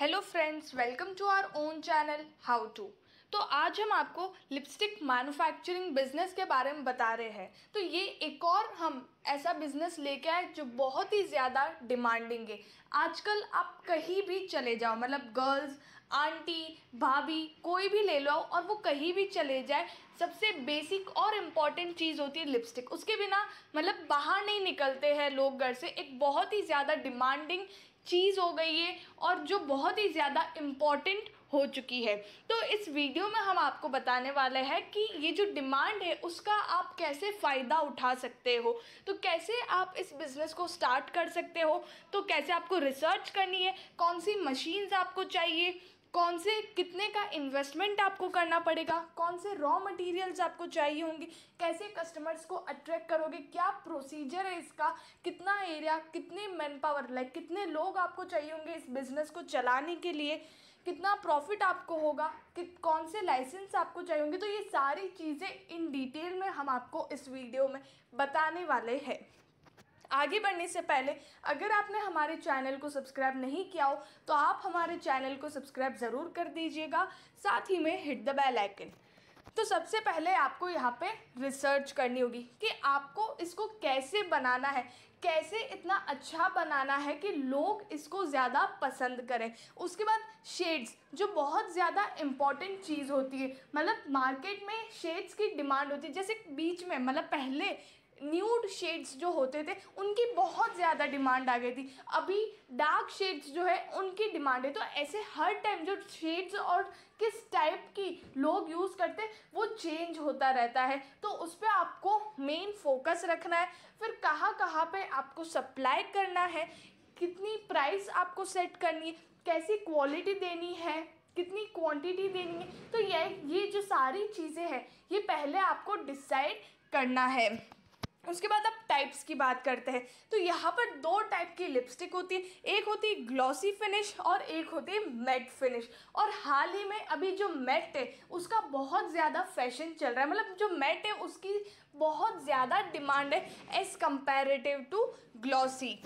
hello friends welcome to our own channel how to तो आज हम आपको लिपस्टिक मैन्युफैक्चरिंग बिजनेस के बारे में बता रहे हैं तो ये एक और हम ऐसा बिजनेस लेके आए जो बहुत ही ज़्यादा डिमांडिंग है आजकल आप कहीं भी चले जाओ मतलब गर्ल्स आंटी भाभी कोई भी ले लो और वो कहीं भी चले जाए सबसे बेसिक और इम्पॉर्टेंट चीज़ होती है लिपस्टिक उसके बिना मतलब बाहर नहीं निकलते हैं लोग घर से एक बहुत ही ज़्यादा डिमांडिंग चीज़ हो गई है और जो बहुत ही ज़्यादा इम्पॉर्टेंट हो चुकी है तो इस वीडियो में हम आपको बताने वाले हैं कि ये जो डिमांड है उसका आप कैसे फ़ायदा उठा सकते हो तो कैसे आप इस बिज़नेस को स्टार्ट कर सकते हो तो कैसे आपको रिसर्च करनी है कौन सी मशीन्स आपको चाहिए कौन से कितने का इन्वेस्टमेंट आपको करना पड़ेगा कौन से रॉ मटेरियल्स आपको चाहिए होंगे कैसे कस्टमर्स को अट्रैक्ट करोगे क्या प्रोसीजर है इसका कितना एरिया कितने मैन पावर लाइक कितने लोग आपको चाहिए होंगे इस बिज़नेस को चलाने के लिए कितना प्रॉफिट आपको होगा कि कौन से लाइसेंस आपको चाहिए होंगे तो ये सारी चीज़ें इन डिटेल में हम आपको इस वीडियो में बताने वाले हैं आगे बढ़ने से पहले अगर आपने हमारे चैनल को सब्सक्राइब नहीं किया हो तो आप हमारे चैनल को सब्सक्राइब ज़रूर कर दीजिएगा साथ ही में हिट द बेल आइकन तो सबसे पहले आपको यहाँ पे रिसर्च करनी होगी कि आपको इसको कैसे बनाना है कैसे इतना अच्छा बनाना है कि लोग इसको ज़्यादा पसंद करें उसके बाद शेड्स जो बहुत ज़्यादा इम्पॉर्टेंट चीज़ होती है मतलब मार्केट में शेड्स की डिमांड होती है जैसे बीच में मतलब पहले न्यूड शेड्स जो होते थे उनकी बहुत ज़्यादा डिमांड आ गई थी अभी डार्क शेड्स जो है उनकी डिमांड है तो ऐसे हर टाइम जो शेड्स और किस टाइप की लोग यूज़ करते वो चेंज होता रहता है तो उस पर आपको मेन फोकस रखना है फिर कहाँ कहाँ पे आपको सप्लाई करना है कितनी प्राइस आपको सेट करनी है कैसी क्वालिटी देनी है कितनी क्वांटिटी देनी है तो ये ये जो सारी चीज़ें हैं ये पहले आपको डिसाइड करना है उसके बाद अब टाइप्स की बात करते हैं तो यहाँ पर दो टाइप की लिपस्टिक होती है एक होती है ग्लॉसी फिनिश और एक होती है मैट फिनिश और हाल ही में अभी जो मैट है उसका बहुत ज़्यादा फैशन चल रहा है मतलब जो मैट है उसकी बहुत ज़्यादा डिमांड है एज़ कंपेरेटिव टू ग्लॉसी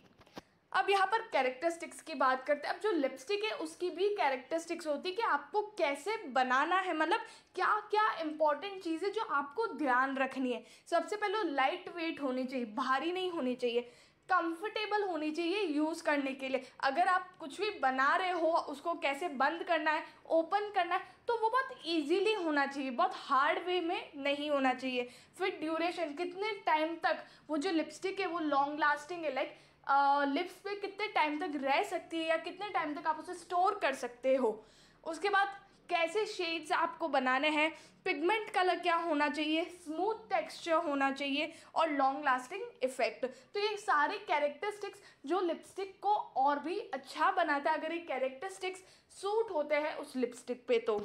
अब यहाँ पर कैरेक्टरिस्टिक्स की बात करते हैं अब जो लिपस्टिक है उसकी भी कैरेक्टरिस्टिक्स होती है कि आपको कैसे बनाना है मतलब क्या क्या इंपॉर्टेंट चीज़ें जो आपको ध्यान रखनी है सबसे पहले लाइट वेट होनी चाहिए भारी नहीं होनी चाहिए कंफर्टेबल होनी चाहिए यूज़ करने के लिए अगर आप कुछ भी बना रहे हो उसको कैसे बंद करना है ओपन करना है तो वो बहुत इजीली होना चाहिए बहुत हार्ड वे में नहीं होना चाहिए फिर ड्यूरेशन कितने टाइम तक वो जो लिपस्टिक है वो लॉन्ग लास्टिंग है लाइक लिप्स पे कितने टाइम तक रह सकती है या कितने टाइम तक आप उसे स्टोर कर सकते हो उसके बाद कैसे शेड्स आपको बनाने हैं पिगमेंट कलर क्या होना चाहिए स्मूथ टेक्सचर होना चाहिए और लॉन्ग लास्टिंग इफेक्ट तो ये सारे कैरेक्टरिस्टिक्स जो लिपस्टिक को और भी अच्छा बनाता है अगर ये कैरेक्टरिस्टिक्स सूट होते हैं उस लिपस्टिक पे तो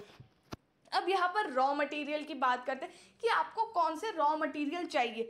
अब यहाँ पर रॉ मटेरियल की बात करते हैं कि आपको कौन से रॉ मटेरियल चाहिए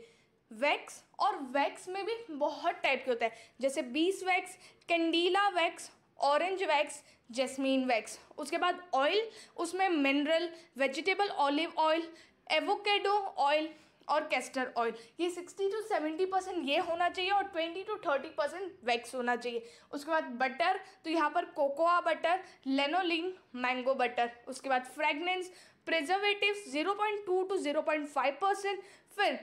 वैक्स और वैक्स में भी बहुत टाइप के होते हैं जैसे bees wax candelilla wax orange wax jasmine wax उसके बाद ऑयल उसमें mineral vegetable olive oil avocado oil और कैस्टर ऑयल ये सिक्सटी टू सेवेंटी परसेंट ये होना चाहिए और twenty to thirty percent wax होना चाहिए उसके बाद बटर तो यहाँ पर cocoa butter lanolin mango butter उसके बाद fragrance preservative zero point two to zero point five percent फिर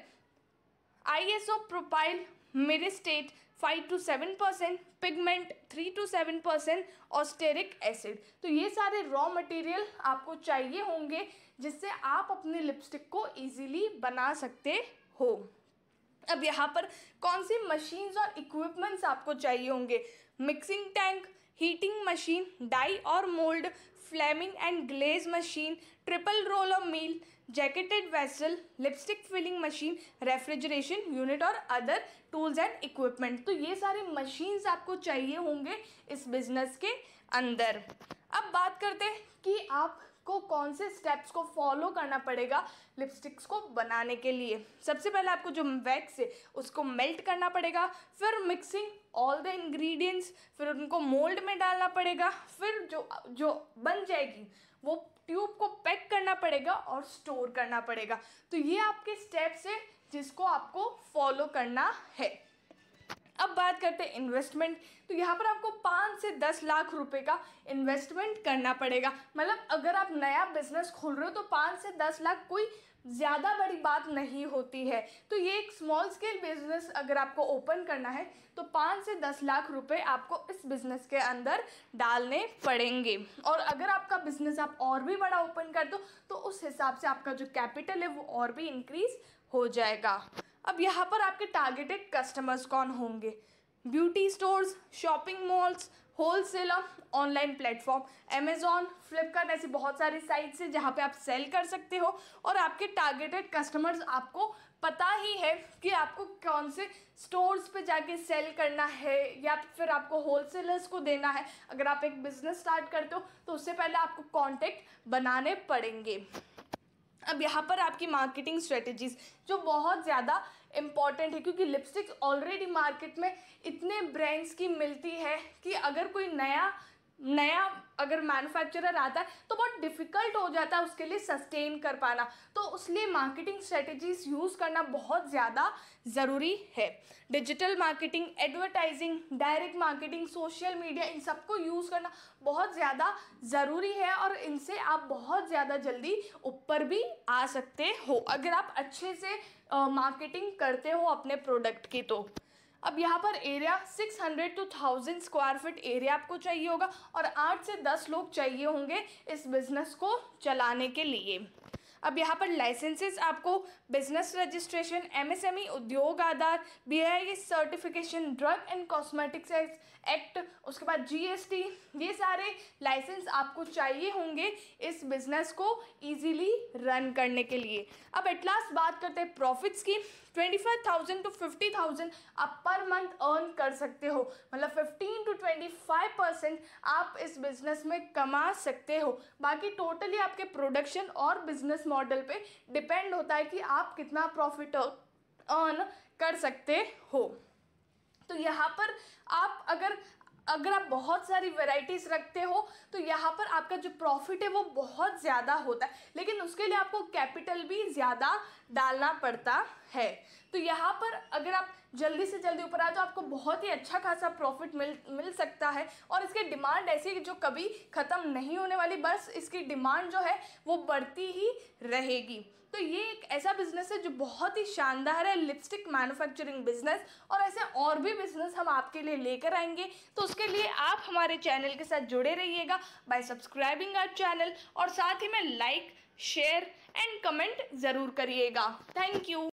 ISO propyl myristate five to seven percent pigment three to seven percent और स्टेरिक एसिड तो ये सारे रॉ मटेरियल आपको चाहिए होंगे जिससे आप अपने लिपस्टिक को इजीली बना सकते हो अब यहाँ पर कौन सी मशीन्स और इक्विपमेंट्स आपको चाहिए होंगे mixing tank heating machine die और mould flaming and glaze machine triple roll of mill jacketed vessel lipstick filling machine refrigeration unit और अदर टूल्स एंड इक्विपमेंट तो ये सारे मशीन्स आपको चाहिए होंगे इस बिजनेस के अंदर अब बात करते हैं कि आप को कौन से स्टेप्स को फॉलो करना पड़ेगा लिपस्टिक्स को बनाने के लिए सबसे पहले आपको जो वैक्स है उसको मेल्ट करना पड़ेगा फिर मिक्सिंग ऑल द इंग्रेडिएंट्स फिर उनको मोल्ड में डालना पड़ेगा फिर जो जो बन जाएगी वो ट्यूब को पैक करना पड़ेगा और स्टोर करना पड़ेगा तो ये आपके स्टेप्स है जिसको आपको फॉलो करना है अब बात करते हैं इन्वेस्टमेंट तो यहाँ पर आपको पाँच से दस लाख रुपए का इन्वेस्टमेंट करना पड़ेगा मतलब अगर आप नया बिजनेस खोल रहे हो तो पाँच से दस लाख कोई ज़्यादा बड़ी बात नहीं होती है तो ये एक स्मॉल स्केल बिजनेस अगर आपको ओपन करना है तो पाँच से दस लाख रुपए आपको इस बिज़नेस के अंदर डालने पड़ेंगे और अगर आपका बिज़नेस आप और भी बड़ा ओपन कर दो तो उस हिसाब से आपका जो कैपिटल है वो और भी इंक्रीज़ हो जाएगा अब यहाँ पर आपके टारगेटेड कस्टमर्स कौन होंगे beauty stores shopping malls whole seller online platform Amazon Flipkart ऐसी बहुत सारी साइट्स हैं जहाँ पे आप सेल कर सकते हो और आपके टारगेटेड कस्टमर्स आपको पता ही है कि आपको कौन से स्टोर्स पे जाके सेल करना है या फिर आपको होल सेलर्स को देना है अगर आप एक बिज़नेस स्टार्ट करते हो तो उससे पहले आपको कॉन्टैक्ट बनाने पड़ेंगे अब यहाँ पर आपकी मार्केटिंग स्ट्रेटजीज जो बहुत ज़्यादा इम्पॉर्टेंट है क्योंकि लिपस्टिक्स ऑलरेडी मार्केट में इतने ब्रांड्स की मिलती है कि अगर कोई नया नया अगर मैन्युफैक्चरर आता है तो बहुत डिफ़िकल्ट हो जाता है उसके लिए सस्टेन कर पाना तो उसलिए मार्केटिंग स्ट्रेटजीज यूज़ करना बहुत ज़्यादा ज़रूरी है digital marketing advertising direct marketing social media इन सबको यूज़ करना बहुत ज़्यादा ज़रूरी है और इनसे आप बहुत ज़्यादा जल्दी ऊपर भी आ सकते हो अगर आप अच्छे से मार्केटिंग करते हो अपने प्रोडक्ट की तो अब यहाँ पर area 600 to thousand square feet area आपको चाहिए होगा और 8 से 10 लोग चाहिए होंगे इस बिज़नेस को चलाने के लिए अब यहाँ पर लाइसेंसेस आपको business registration MSME Udyog Aadhaar BIA certification drug and cosmetics act उसके बाद जीएसटी ये सारे लाइसेंस आपको चाहिए होंगे इस बिज़नेस को इजीली रन करने के लिए अब एट लास्ट बात करते हैं प्रॉफिट्स की twenty five thousand to fifty thousand आप पर मंथ अर्न कर सकते हो मतलब fifteen to twenty five percent आप इस बिज़नेस में कमा सकते हो बाकी टोटली आपके प्रोडक्शन और बिजनेस मॉडल पे डिपेंड होता है कि आप कितना प्रॉफिट अर्न कर सकते हो तो यहाँ पर आप अगर अगर आप बहुत सारी वेराइटीज़ रखते हो तो यहाँ पर आपका जो प्रॉफिट है वो बहुत ज़्यादा होता है लेकिन उसके लिए आपको कैपिटल भी ज़्यादा डालना पड़ता है तो यहाँ पर अगर आप जल्दी से जल्दी ऊपर आए तो आपको बहुत ही अच्छा खासा प्रॉफिट मिल मिल सकता है और इसकी डिमांड ऐसी है जो कभी ख़त्म नहीं होने वाली बस इसकी डिमांड जो है वो बढ़ती ही रहेगी तो ये एक ऐसा बिज़नेस है जो बहुत ही शानदार है लिपस्टिक मैन्युफैक्चरिंग बिज़नेस और ऐसे और भी बिज़नेस हम आपके लिए लेकर आएंगे तो उसके लिए आप हमारे चैनल के साथ जुड़े रहिएगा बाय सब्सक्राइबिंग आर चैनल और साथ ही में लाइक शेयर एंड कमेंट ज़रूर करिएगा थैंक यू